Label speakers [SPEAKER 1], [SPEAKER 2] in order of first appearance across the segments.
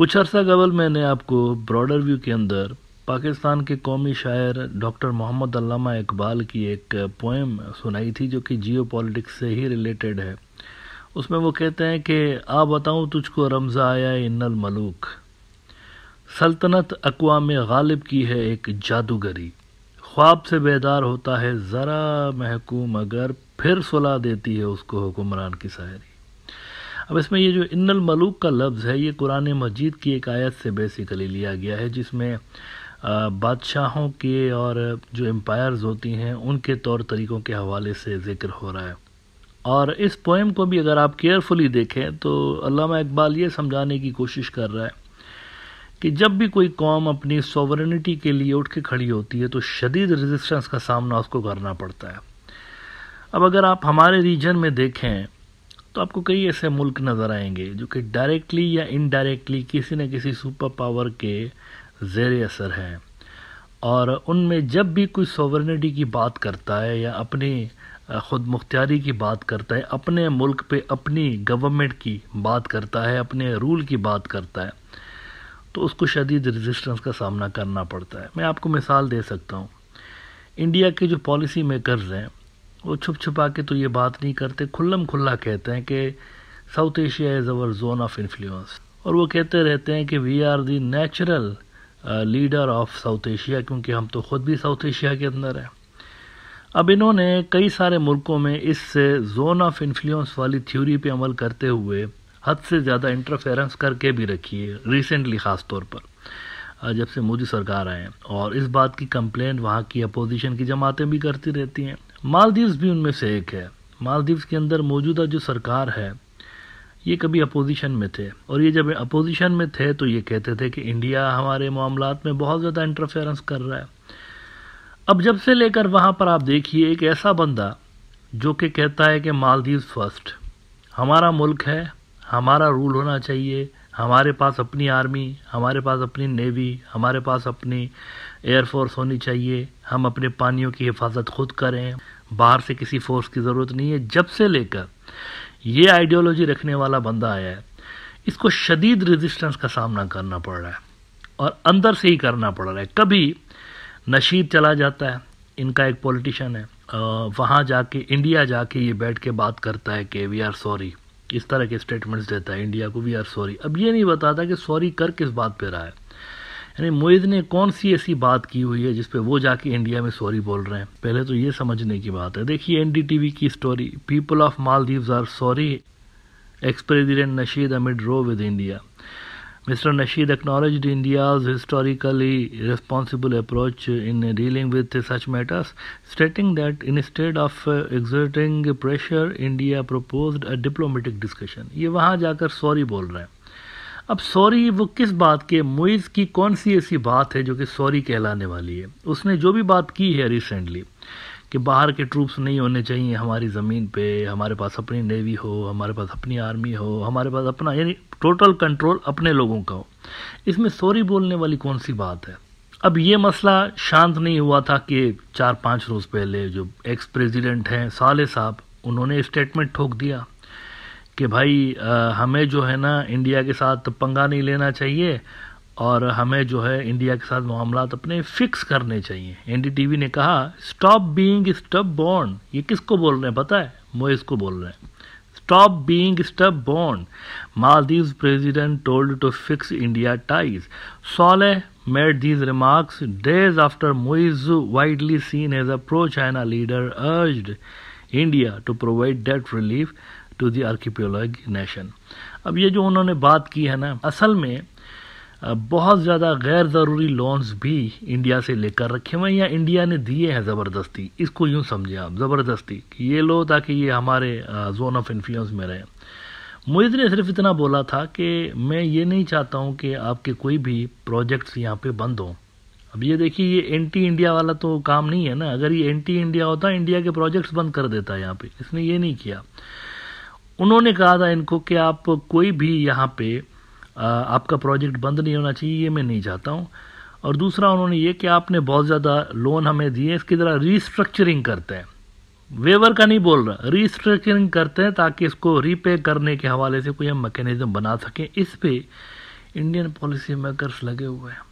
[SPEAKER 1] कुछ अरसा कबल मैंने आपको ब्रॉडर व्यू के अंदर पाकिस्तान के कौमी शायर डॉक्टर मोहम्मद अल्लामा इकबाल की एक पोएम सुनाई थी जो कि जियो पॉलिटिक्स से ही रिलेटेड है उसमें वो कहते हैं कि आ बताऊँ तुझको रमज़ा आया इन्नल मलूक सल्तनत अकवा में गालिब की है एक जादूगरी ख्वाब से बेदार होता है ज़रा महकूम अगर फिर सुला देती है उसको हुक्मरान की शायरी अब इसमें ये जो इन्नल मलूक का लफ्ज़ है ये कुरान मजीद की एक आयत से बेसिकली लिया गया है जिसमें बादशाहों के और जो एम्पायर्स होती हैं उनके तौर तरीक़ों के हवाले से ज़िक्र हो रहा है और इस पोएम को भी अगर आप केयरफुली देखें तो इकबाल ये समझाने की कोशिश कर रहा है कि जब भी कोई कौम अपनी सॉवरनिटी के लिए उठ के खड़ी होती है तो शदीद रेजिस्टेंस का सामना उसको करना पड़ता है अब अगर आप हमारे रीजन में देखें तो आपको कई ऐसे मुल्क नज़र आएंगे जो कि डायरेक्टली या इनडायरेक्टली किसी न किसी सुपर पावर के जेर असर हैं और उनमें जब भी कोई सोवरेनिटी की बात करता है या अपनी ख़ुद मुख्तारी की बात करता है अपने मुल्क पे अपनी गवर्नमेंट की बात करता है अपने रूल की बात करता है तो उसको शदीद रेजिस्टेंस का सामना करना पड़ता है मैं आपको मिसाल दे सकता हूँ इंडिया के जो पॉलिसी मेकर्स हैं वो छुप छुपा के तो ये बात नहीं करते खुल्लम खुल्ला कहते हैं कि South Asia is our zone of influence और वो कहते रहते हैं कि we are the natural leader of South Asia क्योंकि हम तो ख़ुद भी साउथ एशिया के अंदर हैं अब इन्होंने कई सारे मुल्कों में इस जोन ऑफ इन्फ्लुएंस वाली थ्योरी पे अमल करते हुए हद से ज़्यादा इंटरफेरेंस करके भी रखी है रिसेंटली ख़ास तौर पर uh, जब से मोदी सरकार आए और इस बात की कंप्लेंट वहाँ की अपोजिशन की जमातें भी करती रहती हैं मालदीव्स भी उनमें से एक है मालदीव्स के अंदर मौजूदा जो सरकार है ये कभी अपोजिशन में थे और ये जब अपोजिशन में थे तो ये कहते थे कि इंडिया हमारे मामला में बहुत ज़्यादा इंटरफेरेंस कर रहा है अब जब से लेकर वहाँ पर आप देखिए एक ऐसा बंदा जो कि कहता है कि मालदीव्स फर्स्ट हमारा मुल्क है हमारा रूल होना चाहिए हमारे पास अपनी आर्मी हमारे पास अपनी नेवी हमारे पास अपनी एयरफोर्स होनी चाहिए हम अपने पानियों की हिफाजत खुद करें बाहर से किसी फोर्स की ज़रूरत नहीं है जब से लेकर ये आइडियोलॉजी रखने वाला बंदा आया है इसको शदीद रेजिस्टेंस का सामना करना पड़ रहा है और अंदर से ही करना पड़ रहा है कभी नशीद चला जाता है इनका एक पॉलिटिशियन है वहाँ जाके इंडिया जाके ये बैठ के बात करता है कि वी आर सॉरी इस तरह के स्टेटमेंट्स देता है इंडिया को वी आर सॉरी अब ये नहीं बताता कि सॉरी कर किस बात पे रहा है यानी मोहित ने कौन सी ऐसी बात की हुई है जिसपे वो जाके इंडिया में सॉरी बोल रहे हैं पहले तो ये समझने की बात है देखिए एनडीटीवी की story people of Maldives are sorry ex president Nasheed amid row with India mister Nasheed acknowledge India historically responsible approach in dealing with such matters stating that instead of exerting pressure India propose a diplomatic discussion ये वहाँ जाकर sorry बोल रहे हैं अब sorry वो किस बात के मुइज़ की कौन सी ऐसी बात है जो कि सॉरी कहलाने वाली है उसने जो भी बात की है रिसेंटली कि बाहर के ट्रूप्स नहीं होने चाहिए हमारी ज़मीन पे हमारे पास अपनी नेवी हो हमारे पास अपनी आर्मी हो हमारे पास अपना यानी टोटल कंट्रोल अपने लोगों का हो इसमें सॉरी बोलने वाली कौन सी बात है अब ये मसला शांत नहीं हुआ था कि चार पाँच रोज़ पहले जो एक्स प्रेसिडेंट हैं साले साहब उन्होंने स्टेटमेंट ठोक दिया कि भाई आ, हमें जो है ना इंडिया के साथ पंगा नहीं लेना चाहिए और हमें जो है इंडिया के साथ मामला अपने फिक्स करने चाहिए एनडीटीवी ने कहा स्टॉप बीइंग स्टब बॉन्ड ये किसको बोल रहे हैं पता है मोइस को बोल रहे हैं stop being stubborn Maldives president told to fix India ties Solih made these remarks days after Muizzu widely seen as a pro China leader urge India to provide debt relief to the archipelago nation अब ये जो उन्होंने बात की है ना असल में बहुत ज़्यादा गैर ज़रूरी लोन्स भी इंडिया से लेकर रखे हुए हैं या इंडिया ने दिए हैं ज़बरदस्ती इसको यूँ समझें आप ज़बरदस्ती कि ये लो ताकि ये हमारे जोन ऑफ इन्फ्लुएंस में रहें मुहिद ने सिर्फ इतना बोला था कि मैं ये नहीं चाहता हूँ कि आपके कोई भी प्रोजेक्ट्स यहाँ पे बंद हों अब ये देखिए ये एंटी इंडिया वाला तो काम नहीं है ना अगर ये एंटी इंडिया होता इंडिया के प्रोजेक्ट्स बंद कर देता है यहाँ पे इसने ये नहीं किया उन्होंने कहा था इनको कि आप कोई भी यहाँ पे आपका प्रोजेक्ट बंद नहीं होना चाहिए ये मैं नहीं चाहता हूँ और दूसरा उन्होंने ये कि आपने बहुत ज़्यादा लोन हमें दिए इसकी तरह रीस्ट्रक्चरिंग करते हैं वेवर का नहीं बोल रहा रीस्ट्रक्चरिंग करते हैं ताकि इसको रीपे करने के हवाले से कोई हम मैकेनिज्म बना सकें इस पर इंडियन पॉलिसी मेकर्स लगे हुए हैं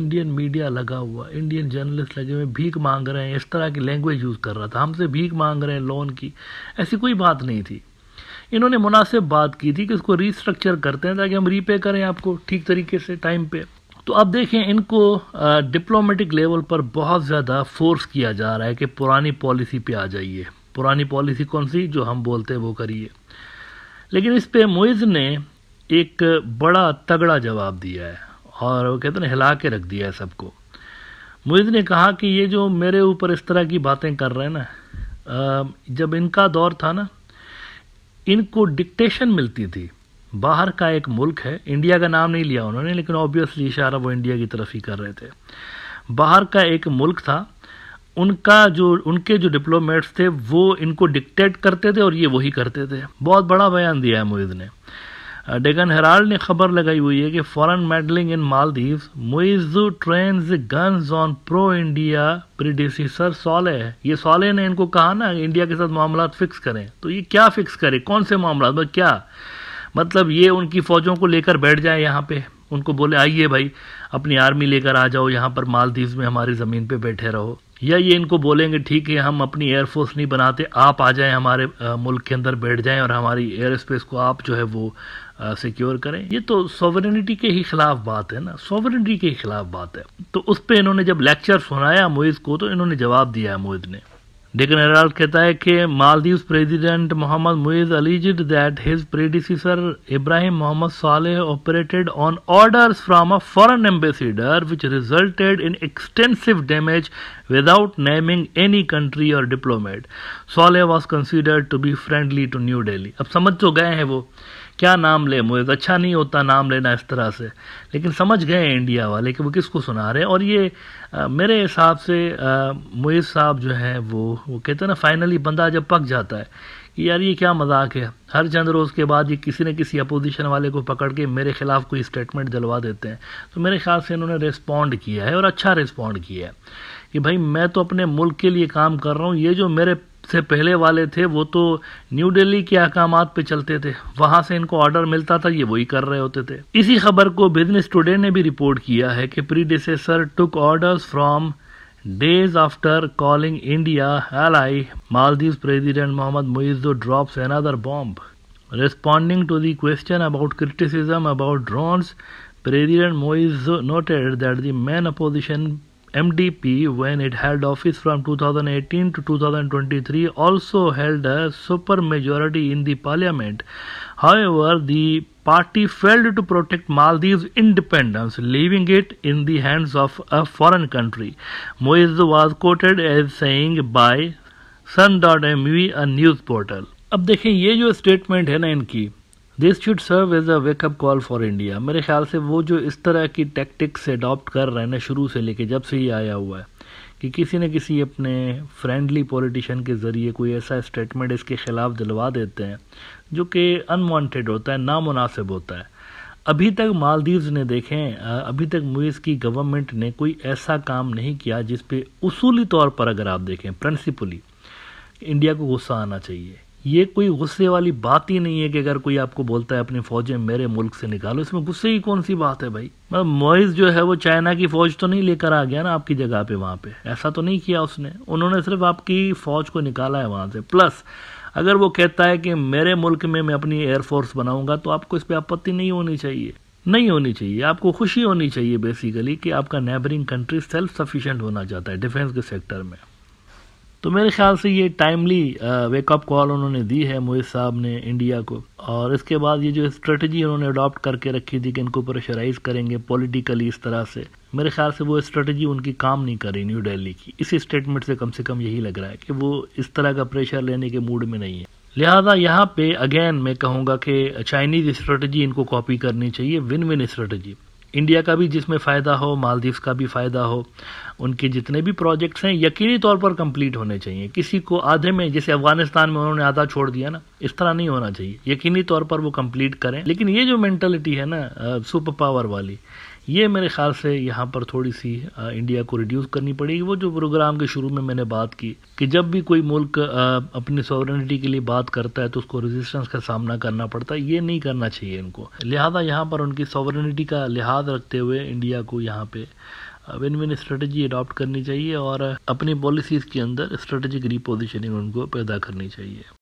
[SPEAKER 1] इंडियन मीडिया लगा हुआ इंडियन जर्नलिस्ट लगे हुए भीख मांग रहे हैं इस तरह की लैंग्वेज यूज़ कर रहा था हमसे भीख मांग रहे हैं लोन की ऐसी कोई बात नहीं थी इन्होंने मुनासिब बात की थी कि इसको रीस्ट्रक्चर करते हैं ताकि हम रीपे करें आपको ठीक तरीके से टाइम पे तो अब देखें इनको डिप्लोमेटिक लेवल पर बहुत ज़्यादा फोर्स किया जा रहा है कि पुरानी पॉलिसी पे आ जाइए पुरानी पॉलिसी कौन सी जो हम बोलते हैं वो करिए लेकिन इस पे मुइज़ ने एक बड़ा तगड़ा जवाब दिया है और वो कहते हैं हिला के रख दिया है सबको मुइज ने कहा कि ये जो मेरे ऊपर इस तरह की बातें कर रहे हैं ना जब इनका दौर था ना इनको डिक्टेशन मिलती थी बाहर का एक मुल्क है इंडिया का नाम नहीं लिया उन्होंने लेकिन ऑब्वियसली इशारा वो इंडिया की तरफ ही कर रहे थे बाहर का एक मुल्क था उनका जो उनके जो डिप्लोमेट्स थे वो इनको डिक्टेट करते थे और ये वही करते थे बहुत बड़ा बयान दिया है मोहिद ने डेगन हेराल्ड ने खबर लगाई हुई है कि foreign meddling in Maldives Muizzu train guns on pro India predecessor Solih है ये सोले ने इनको कहा ना इंडिया के साथ मामला फिक्स करें तो ये क्या फिक्स करे कौन से मामला मतलब क्या मतलब ये उनकी फौजों को लेकर बैठ जाए यहाँ पे उनको बोले आइए भाई अपनी आर्मी लेकर आ जाओ यहाँ पर मालदीव में हमारी ज़मीन पे बैठे रहो या ये इनको बोलेंगे ठीक है हम अपनी एयरफोर्स नहीं बनाते आप आ जाएं हमारे मुल्क के अंदर बैठ जाएं और हमारी एयर स्पेस को आप जो है वो सिक्योर करें ये तो सॉवरेनिटी के ही खिलाफ बात है ना सॉवरेनिटी के ही खिलाफ बात है तो उस पर इन्होंने जब लेक्चर सुनाया मोइज को तो इन्होंने जवाब दिया है मोइज ने डेकन हेराल्ड कहता है कि Maldives president Mohamed Muizzu alleged that his predecessor Ibrahim Mohamed Solih operated on orders from a foreign ambassador which resulted in extensive damage without naming any country or diplomat. Soleh was considered to be friendly to New Delhi. अब समझ तो गए हैं वो क्या नाम ले मुझे अच्छा नहीं होता नाम लेना इस तरह से लेकिन समझ गए इंडिया वाले कि वो किसको सुना रहे हैं और ये आ, मेरे हिसाब से मुइज़ साहब जो हैं वो वो कहते हैं ना फाइनली बंदा जब पक जाता है कि यार ये क्या मजाक है हर चंद रोज़ के बाद ये किसी न किसी अपोजिशन वाले को पकड़ के मेरे ख़िलाफ़ कोई स्टेटमेंट दिलवा देते हैं तो मेरे ख्याल से इन्होंने रिस्पॉन्ड किया है और अच्छा रिस्पॉन्ड किया है कि भाई मैं तो अपने मुल्क के लिए काम कर रहा हूँ ये जो मेरे से पहले वाले थे वो तो न्यू दिल्ली के अहकाम पे चलते थे वहां से इनको ऑर्डर मिलता था ये वही कर रहे होते थे इसी खबर को बिजनेस टूडे ने भी रिपोर्ट किया है कि predecessor took orders from days after calling India I Maldives president Mohamed Muizzu drops another bomb responding to the question about criticism about drone president Muizzu noted that the main opposition MDP, when it held office from 2018 to 2023, also held a super majority in the parliament. However, the party failed to protect Maldives' independence, leaving it in the hands of a foreign country. Moiz was quoted as saying by Sun.mv, a news portal. अब देखें ये जो statement है ना इनकी this should serve as a wake up call for India मेरे ख्याल से वो जो इस तरह की टैक्टिक्स अडॉप्ट कर रहे हैं ना शुरू से लेके जब से ही आया हुआ है कि किसी न किसी अपने फ्रेंडली पॉलिटिशियन के ज़रिए कोई ऐसा स्टेटमेंट इसके ख़िलाफ़ दिलवा देते हैं जो कि अनवांटेड होता है नामुनासिब होता है अभी तक मालदीव्स ने देखें अभी तक मुइस की गवर्नमेंट ने कोई ऐसा काम नहीं किया जिस पे उसूली तौर पर अगर आप देखें प्रिंसिपली इंडिया को गुस्सा आना चाहिए ये कोई गुस्से वाली बात ही नहीं है कि अगर कोई आपको बोलता है अपनी फौजें मेरे मुल्क से निकालो इसमें गुस्से की कौन सी बात है भाई मतलब मोइज जो है वो चाइना की फौज तो नहीं लेकर आ गया ना आपकी जगह पे वहां पे ऐसा तो नहीं किया उसने उन्होंने सिर्फ आपकी फौज को निकाला है वहां से प्लस अगर वो कहता है कि मेरे मुल्क में मैं अपनी एयरफोर्स बनाऊंगा तो आपको इस पर आपत्ति नहीं होनी चाहिए नहीं होनी चाहिए आपको खुशी होनी चाहिए बेसिकली कि आपका नेबरिंग कंट्री सेल्फ सफिशेंट होना चाहता है डिफेंस के सेक्टर में तो मेरे ख्याल से ये टाइमली वेकअप कॉल उन्होंने दी है मोहित साहब ने इंडिया को और इसके बाद ये जो स्ट्रेटजी उन्होंने अडॉप्ट करके रखी थी कि इनको प्रेशराइज करेंगे पॉलिटिकली इस तरह से मेरे ख्याल से वो स्ट्रेटजी उनकी काम नहीं कर रही न्यू दिल्ली की इसी स्टेटमेंट से कम से कम यही लग रहा है कि वो इस तरह का प्रेशर लेने के मूड में नहीं है लिहाजा यहाँ पे अगेन मैं कहूँगा कि चाइनीज स्ट्रेटजी इनको कॉपी करनी चाहिए विन विन स्ट्रेटजी इंडिया का भी जिसमें फ़ायदा हो मालदीव्स का भी फ़ायदा हो उनके जितने भी प्रोजेक्ट्स हैं यकीनी तौर पर कंप्लीट होने चाहिए किसी को आधे में जैसे अफगानिस्तान में उन्होंने आधा छोड़ दिया ना इस तरह नहीं होना चाहिए यकीनी तौर पर वो कंप्लीट करें लेकिन ये जो मैंटेलिटी है ना सुपर पावर वाली ये मेरे ख्याल से यहाँ पर थोड़ी सी इंडिया को रिड्यूस करनी पड़ेगी वो जो प्रोग्राम के शुरू में मैंने बात की कि जब भी कोई मुल्क अपनी सॉवरनिटी के लिए बात करता है तो उसको रेजिस्टेंस का सामना करना पड़ता है ये नहीं करना चाहिए इनको लिहाजा यहाँ पर उनकी सॉवरनिटी का लिहाज रखते हुए इंडिया को यहाँ पे विन विन स्ट्रेटजी अडॉप्ट करनी चाहिए और अपनी पॉलिसीज़ के अंदर स्ट्रेटजिक रिपोजिशनिंग उनको पैदा करनी चाहिए